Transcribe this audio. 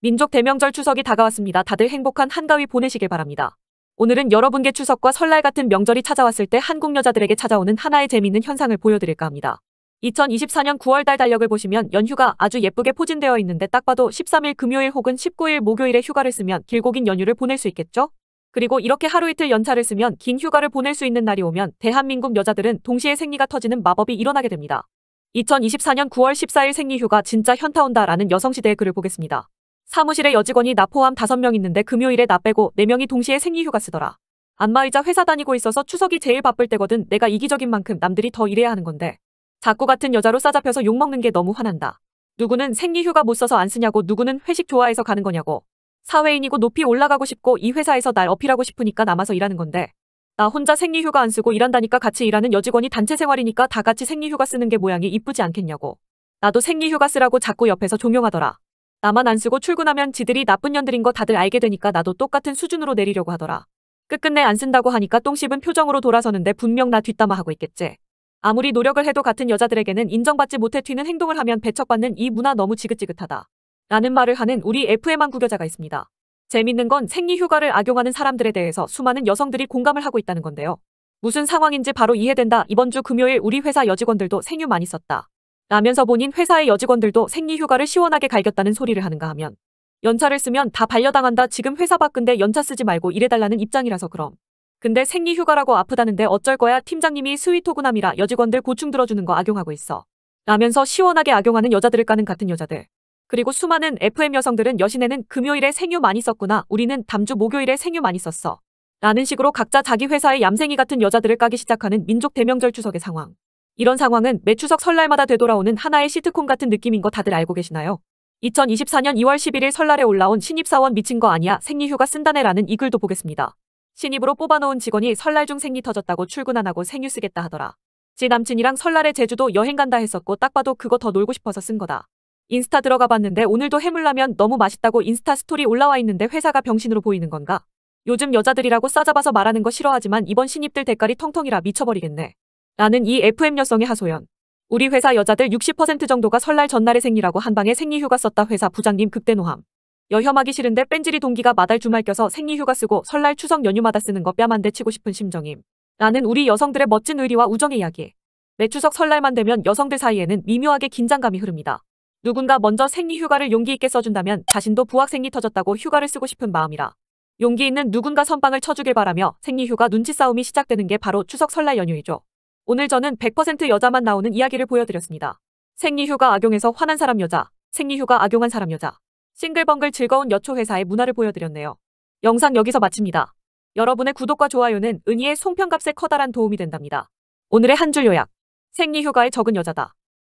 민족 대명절 추석이 다가왔습니다. 다들 행복한 한가위 보내시길 바랍니다. 오늘은 여러분께 추석과 설날 같은 명절이 찾아왔을 때 한국 여자들에게 찾아오는 하나의 재미있는 현상을 보여드릴까 합니다. 2024년 9월달 달력을 보시면 연휴가 아주 예쁘게 포진되어 있는데 딱 봐도 13일 금요일 혹은 19일 목요일에 휴가를 쓰면 길고 긴 연휴를 보낼 수 있겠죠? 그리고 이렇게 하루 이틀 연차를 쓰면 긴 휴가를 보낼 수 있는 날이 오면 대한민국 여자들은 동시에 생리가 터지는 마법이 일어나게 됩니다. 2024년 9월 14일 생리휴가 진짜 현타 온다라는 여성시대의 글을 보겠습니다. 사무실에 여직원이 나 포함 5명 있는데 금요일에 나 빼고 4명이 동시에 생리휴가 쓰더라. 안마의자 회사 다니고 있어서 추석이 제일 바쁠 때거든 내가 이기적인 만큼 남들이 더 일해야 하는 건데. 자꾸 같은 여자로 싸잡혀서 욕먹는 게 너무 화난다. 누구는 생리휴가 못 써서 안 쓰냐고 누구는 회식 좋아해서 가는 거냐고. 사회인이고 높이 올라가고 싶고 이 회사에서 날 어필하고 싶으니까 남아서 일하는 건데. 나 혼자 생리휴가 안 쓰고 일한다니까 같이 일하는 여직원이 단체 생활이니까 다 같이 생리휴가 쓰는 게 모양이 이쁘지 않겠냐고. 나도 생리휴가 쓰라고 자꾸 옆에서 종용하더라. 나만 안 쓰고 출근하면 지들이 나쁜 년들인 거 다들 알게 되니까 나도 똑같은 수준으로 내리려고 하더라. 끝끝내 안 쓴다고 하니까 똥 씹은 표정으로 돌아서는데 분명 나 뒷담화하고 있겠지. 아무리 노력을 해도 같은 여자들에게는 인정받지 못해 튀는 행동을 하면 배척받는 이 문화 너무 지긋지긋하다. 라는 말을 하는 우리 FM한 구교자가 있습니다. 재밌는 건 생리휴가를 악용하는 사람들에 대해서 수많은 여성들이 공감을 하고 있다는 건데요. 무슨 상황인지 바로 이해된다. 이번 주 금요일 우리 회사 여직원들도 생유 많이 썼다. 라면서 본인 회사의 여직원들도 생리휴가를 시원하게 갈겼다는 소리를 하는가 하면 연차를 쓰면 다 반려당한다 지금 회사 바꾼데 연차 쓰지 말고 일해달라는 입장이라서 그럼 근데 생리휴가라고 아프다는데 어쩔 거야 팀장님이 스위토구남이라 여직원들 고충 들어주는 거 악용하고 있어. 라면서 시원하게 악용하는 여자들을 까는 같은 여자들. 그리고 수많은 FM 여성들은 여신에는 금요일에 생유 많이 썼구나 우리는 담주 목요일에 생유 많이 썼어. 라는 식으로 각자 자기 회사의 얌생이 같은 여자들을 까기 시작하는 민족 대명절 추석의 상황. 이런 상황은 매 추석 설날마다 되돌아오는 하나의 시트콤 같은 느낌인 거 다들 알고 계시나요? 2024년 2월 11일 설날에 올라온 신입사원 미친 거 아니야 생리휴가 쓴다네라는 이 글도 보겠습니다. 신입으로 뽑아놓은 직원이 설날 중 생리 터졌다고 출근 안 하고 생휴 쓰겠다 하더라. 지 남친이랑 설날에 제주도 여행 간다 했었고 딱 봐도 그거 더 놀고 싶어서 쓴 거다. 인스타 들어가 봤는데 오늘도 해물라면 너무 맛있다고 인스타 스토리 올라와 있는데 회사가 병신으로 보이는 건가? 요즘 여자들이라고 싸잡아서 말하는 거 싫어하지만 이번 신입들 대가리 텅텅이라 미쳐버리겠네. 라는 이 FM 여성의 하소연. 우리 회사 여자들 60% 정도가 설날 전날의 생리라고 한방에 생리휴가 썼다 회사 부장님 극대노함. 여혐하기 싫은데 뺀질이 동기가 마달 주말 껴서 생리휴가 쓰고 설날 추석 연휴마다 쓰는 거 뺨한대 치고 싶은 심정임. 라는 우리 여성들의 멋진 의리와 우정의 이야기. 매 추석 설날만 되면 여성들 사이에는 미묘하게 긴장감이 흐릅니다. 누군가 먼저 생리휴가를 용기 있게 써준다면 자신도 부학생리 터졌다고 휴가를 쓰고 싶은 마음이라. 용기 있는 누군가 선빵을 쳐주길 바라며 생리휴가 눈치 싸움이 시작되는 게 바로 추석 설날 연휴이죠. 오늘 저는 100% 여자만 나오는 이야기를 보여드렸습니다. 생리휴가 악용해서 화난 사람 여자, 생리휴가 악용한 사람 여자, 싱글벙글 즐거운 여초 회사의 문화를 보여드렸네요. 영상 여기서 마칩니다. 여러분의 구독과 좋아요는 은희의 송편값에 커다란 도움이 된답니다. 오늘의 한 줄 요약. 생리휴가에 적은 여자다.